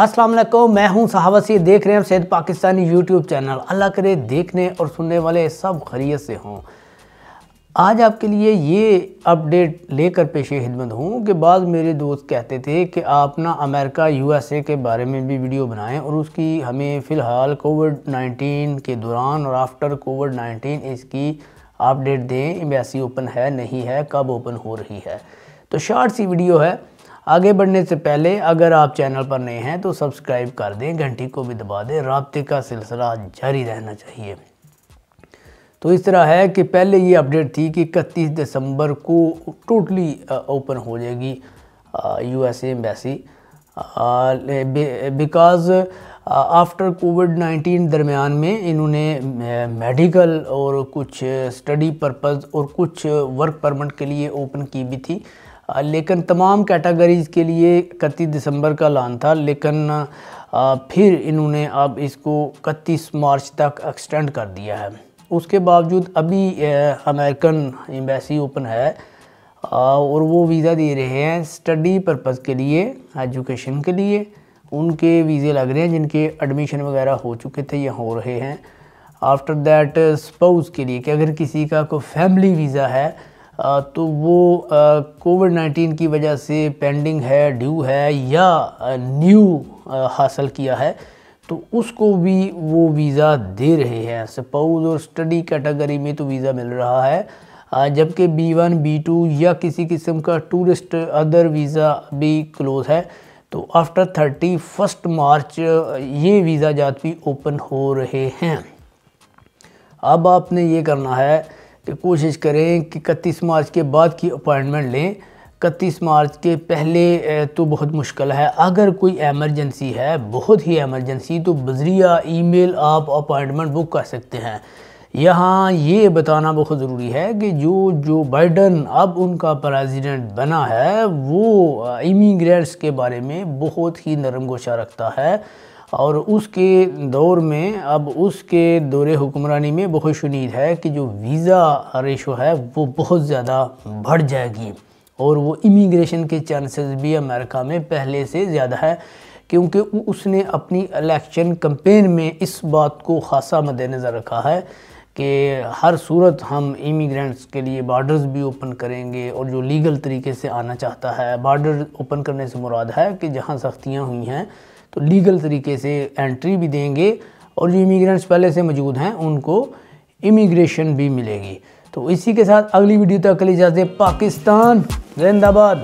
असलम मैं हूं सहावसी देख रहे हैं सैद पाकिस्तानी यूट्यूब चैनल अल्लाह करे देखने और सुनने वाले सब खरीत से हों आज आपके लिए ये अपडेट लेकर पेश खिदमत हूँ कि बाद मेरे दोस्त कहते थे कि आप ना अमेरिका यूएसए के बारे में भी वीडियो बनाएं और उसकी हमें फ़िलहाल कोविड 19 के दौरान और आफ्टर कोविड 19 इसकी अपडेट दें एम्बेसी ओपन है नहीं है कब ओपन हो रही है तो शॉर्ट सी वीडियो है आगे बढ़ने से पहले अगर आप चैनल पर नए हैं तो सब्सक्राइब कर दें घंटी को भी दबा दें रबते का सिलसिला जारी रहना चाहिए तो इस तरह है कि पहले ये अपडेट थी कि इकतीस दिसंबर को टोटली ओपन हो जाएगी U S embassy because after COVID 19 दरमियान में इन्होंने मेडिकल और कुछ स्टडी पर्पज़ और कुछ वर्क परमिट के लिए ओपन की भी थी लेकिन तमाम कैटेगरीज़ के लिए इकतीस दिसंबर का लान था लेकिन फिर इन्होंने अब इसको इकतीस मार्च तक एक्सटेंड कर दिया है उसके बावजूद अभी अमेरिकन एम्बेसी ओपन है और वो वीज़ा दे रहे हैं स्टडी पर्पज़ के लिए एजुकेशन के लिए उनके वीज़े लग रहे हैं जिनके एडमिशन वगैरह हो चुके थे या हो रहे हैं आफ्टर दैट स्पाउस के लिए कि अगर किसी का कोई फैमिली वीज़ा है तो वो कोविड नाइन्टीन की वजह से पेंडिंग है ड्यू है या न्यू हासिल किया है तो उसको भी वो वीज़ा दे रहे हैं सपोज और स्टडी कैटेगरी में तो वीज़ा मिल रहा है जबकि बी वन बी टू या किसी किस्म का टूरिस्ट अदर वीज़ा भी क्लोज है तो आफ्टर थर्टी फर्स्ट मार्च ये वीज़ा जात भी ओपन हो रहे हैं अब आपने ये करना है कि कोशिश करें कि इकतीस मार्च के बाद की अपॉइंटमेंट लें इकतीस मार्च के पहले तो बहुत मुश्किल है अगर कोई एमरजेंसी है बहुत ही एमरजेंसी तो बजरिया ईमेल आप अपॉइंटमेंट बुक कर सकते हैं यहाँ ये बताना बहुत ज़रूरी है कि जो जो बाइडन अब उनका प्रेसिडेंट बना है वो इमीग्रेंट्स के बारे में बहुत ही नरम गोशा रखता है और उसके दौर में अब उसके दौर हुक्मरानी में बहुत शुनीद है कि जो वीज़ा रेशो है वो बहुत ज़्यादा बढ़ जाएगी और वो इमिग्रेशन के चांसेस भी अमेरिका में पहले से ज़्यादा है क्योंकि उसने अपनी इलेक्शन कंपेन में इस बात को खासा मद्देनज़र रखा है कि हर सूरत हम इमिग्रेंट्स के लिए बॉर्डर्स भी ओपन करेंगे और जो लीगल तरीके से आना चाहता है बॉर्डर ओपन करने से मुराद है कि जहाँ सख्तियाँ हुई हैं तो लीगल तरीके से एंट्री भी देंगे और जो इमिग्रेंट्स पहले से मौजूद हैं उनको इमिग्रेशन भी मिलेगी तो इसी के साथ अगली वीडियो तक के लिए जाते पाकिस्तान जिंदाबाद